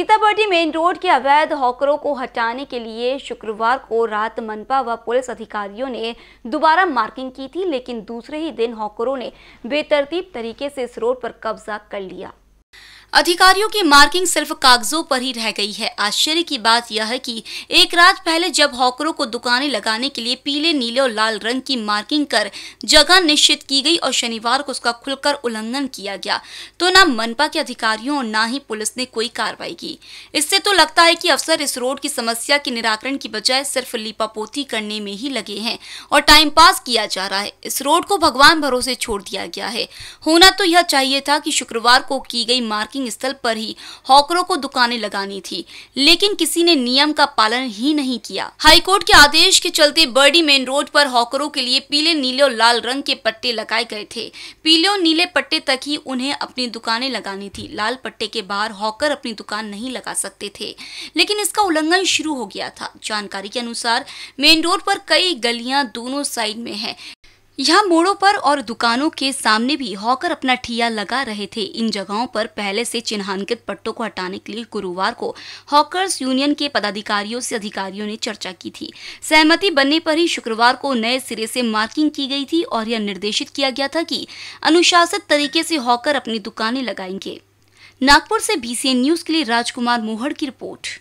Sitabuldi main road के अवैध हॉकरों को हटाने के लिए शुक्रवार को रात मनपा व पुलिस अधिकारियों ने दोबारा मार्किंग की थी लेकिन दूसरे ही दिन हॉकरों ने बेतरतीब तरीके से इस रोड पर कब्जा कर लिया अधिकारियों की मार्किंग सिर्फ कागजों पर ही रह गई है आश्चर्य की बात यह है कि एक रात पहले जब हॉकरों को दुकानें लगाने के लिए पीले नीले और लाल रंग की मार्किंग कर जगह निश्चित की गई और शनिवार को उसका खुलकर उल्लंघन किया गया तो न मनपा के अधिकारियों और न ही पुलिस ने कोई कार्रवाई की इससे तो लगता है की अफसर इस रोड की समस्या के निराकरण की बजाय सिर्फ लिपापोती करने में ही लगे है और टाइम पास किया जा रहा है इस रोड को भगवान भरोसे छोड़ दिया गया है होना तो यह चाहिए था की शुक्रवार को की गई मार्किंग पार्किंग स्थल पर ही हॉकरों को दुकानें लगानी थी लेकिन किसी ने नियम का पालन ही नहीं किया हाईकोर्ट के आदेश के चलते बर्डी मेन रोड पर हॉकरों के लिए पीले नीले और लाल रंग के पट्टे लगाए गए थे पीले और नीले पट्टे तक ही उन्हें अपनी दुकानें लगानी थी लाल पट्टे के बाहर हॉकर अपनी दुकान नहीं लगा सकते थे लेकिन इसका उल्लंघन शुरू हो गया था जानकारी के अनुसार मेन रोड पर कई गलियां दोनों साइड में है यहाँ मोड़ों पर और दुकानों के सामने भी हॉकर अपना ठिया लगा रहे थे इन जगहों पर पहले से चिन्हांकित पट्टों को हटाने के लिए गुरुवार को हॉकर्स यूनियन के पदाधिकारियों से अधिकारियों ने चर्चा की थी सहमति बनने पर ही शुक्रवार को नए सिरे से मार्किंग की गई थी और यह निर्देशित किया गया था कि अनुशासित तरीके से हॉकर अपनी दुकानें लगाएंगे नागपुर से बीसीएन न्यूज के लिए राजकुमार मोहड़ की रिपोर्ट